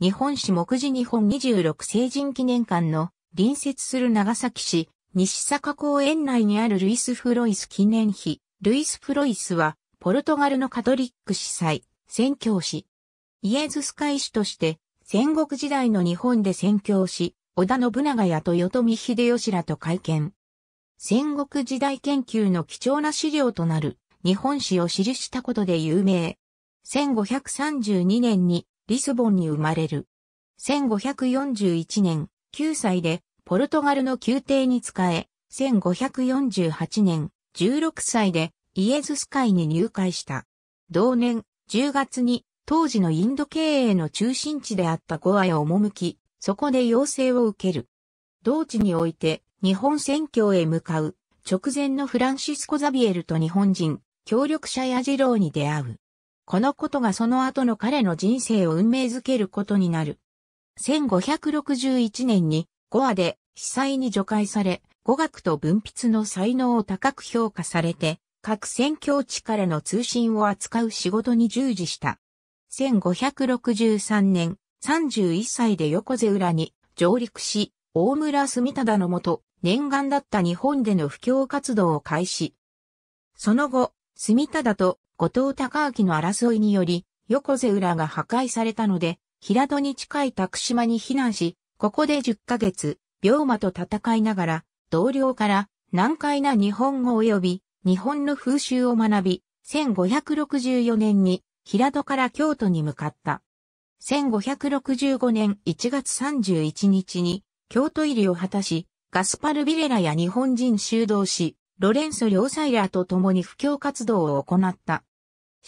日本史目次日本26成人記念館の隣接する長崎市西坂公園内にあるルイス・フロイス記念碑。ルイス・フロイスはポルトガルのカトリック司祭、宣教師。イエズス会師として戦国時代の日本で宣教師、織田信長や豊臣秀吉らと会見。戦国時代研究の貴重な資料となる日本史を記したことで有名。1532年にリスボンに生まれる。1541年、9歳で、ポルトガルの宮廷に仕え、1548年、16歳で、イエズス会に入会した。同年、10月に、当時のインド経営の中心地であったゴアへ赴き、そこで要請を受ける。同地において、日本選挙へ向かう、直前のフランシスコ・ザビエルと日本人、協力者や次郎に出会う。このことがその後の彼の人生を運命づけることになる。1561年にゴアで被災に除外され、語学と文筆の才能を高く評価されて、各宣教地からの通信を扱う仕事に従事した。1563年、31歳で横瀬浦に上陸し、大村住忠のもと、念願だった日本での布教活動を開始。その後、住忠と後藤隆明の争いにより、横瀬浦が破壊されたので、平戸に近い宅島に避難し、ここで10ヶ月、病魔と戦いながら、同僚から難解な日本語及び日本の風習を学び、1564年に平戸から京都に向かった。1565年1月31日に京都入りを果たし、ガスパル・ビレラや日本人修道士、ロレンソ・両サイラーと共に布教活動を行った。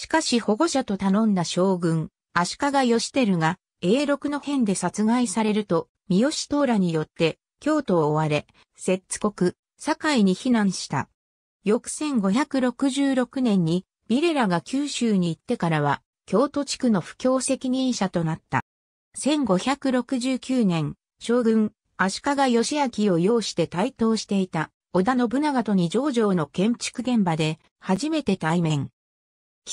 しかし保護者と頼んだ将軍、足利義輝が、永禄の変で殺害されると、三好東らによって、京都を追われ、摂津国、堺に避難した。翌1566年に、ビレラが九州に行ってからは、京都地区の布教責任者となった。1569年、将軍、足利義明を要して台頭していた、織田信長と二条城の建築現場で、初めて対面。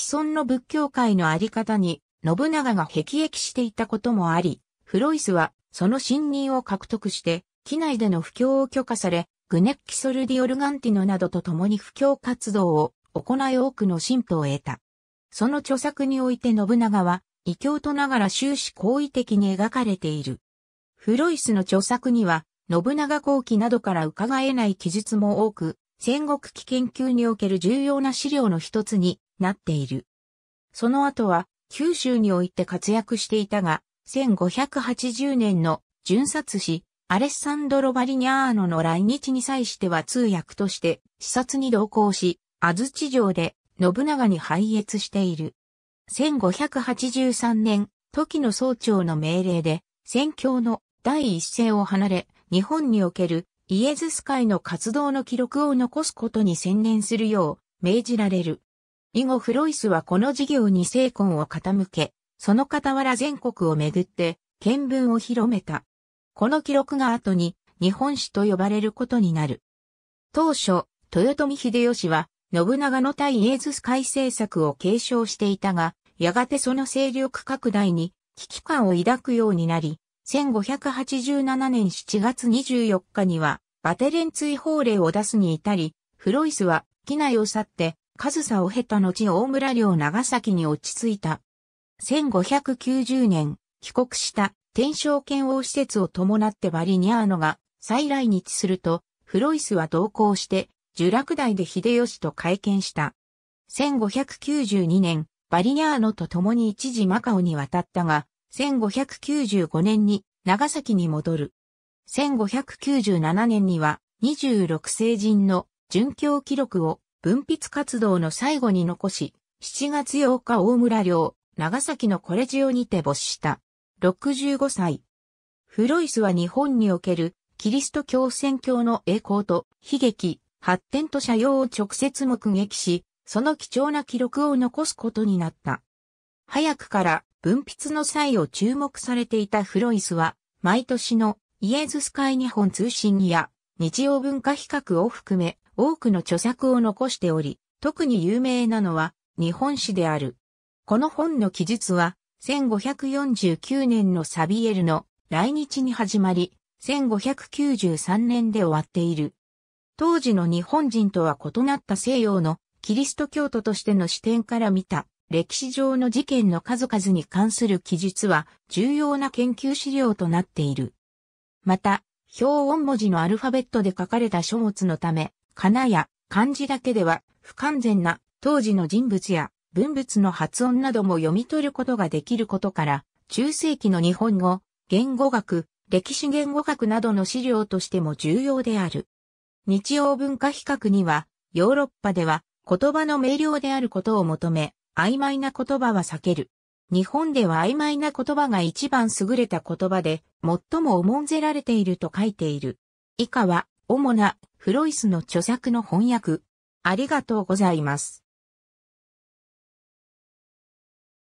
既存の仏教界のあり方に、信長が辟易していたこともあり、フロイスは、その信任を獲得して、機内での布教を許可され、グネッキソルディ・オルガンティノなどと共に布教活動を行い多くの信徒を得た。その著作において信長は、異教とながら終始好意的に描かれている。フロイスの著作には、信長後期などから伺えない記述も多く、戦国期研究における重要な資料の一つになっている。その後は、九州において活躍していたが、1580年の巡察士、アレッサンドロ・バリニャーノの来日に際しては通訳として視察に同行し、安土城で信長に拝謁している。1583年、時の総長の命令で、戦況の第一声を離れ、日本におけるイエズス会の活動の記録を残すことに専念するよう命じられる。以後フロイスはこの事業に精魂を傾け、その傍ら全国をめぐって見聞を広めた。この記録が後に日本史と呼ばれることになる。当初、豊臣秀吉は信長の対イエズス改正策を継承していたが、やがてその勢力拡大に危機感を抱くようになり、1587年7月24日にはバテレン追放令を出すに至り、フロイスは機内を去って上総を経た後大村領長崎に落ち着いた。1590年、帰国した天正剣王施設を伴ってバリニアーノが再来日すると、フロイスは同行して、呪落台で秀吉と会見した。1592年、バリニアーノと共に一時マカオに渡ったが、1595年に長崎に戻る。1597年には26成人の殉教記録を文筆活動の最後に残し、7月8日大村寮、長崎のコレジオにて没した。65歳。フロイスは日本におけるキリスト教宣教の栄光と悲劇、発展と社用を直接目撃し、その貴重な記録を残すことになった。早くから文筆の際を注目されていたフロイスは、毎年のイエズス会日本通信や日曜文化比較を含め、多くの著作を残しており、特に有名なのは日本史である。この本の記述は、1549年のサビエルの来日に始まり、1593年で終わっている。当時の日本人とは異なった西洋のキリスト教徒としての視点から見た歴史上の事件の数々に関する記述は重要な研究資料となっている。また、表音文字のアルファベットで書かれた書物のため、かなや漢字だけでは不完全な当時の人物や文物の発音なども読み取ることができることから、中世紀の日本語、言語学、歴史言語学などの資料としても重要である。日曜文化比較には、ヨーロッパでは言葉の明瞭であることを求め、曖昧な言葉は避ける。日本では曖昧な言葉が一番優れた言葉で、最も重んぜられていると書いている。以下は主なフロイスの著作の翻訳。ありがとうございます。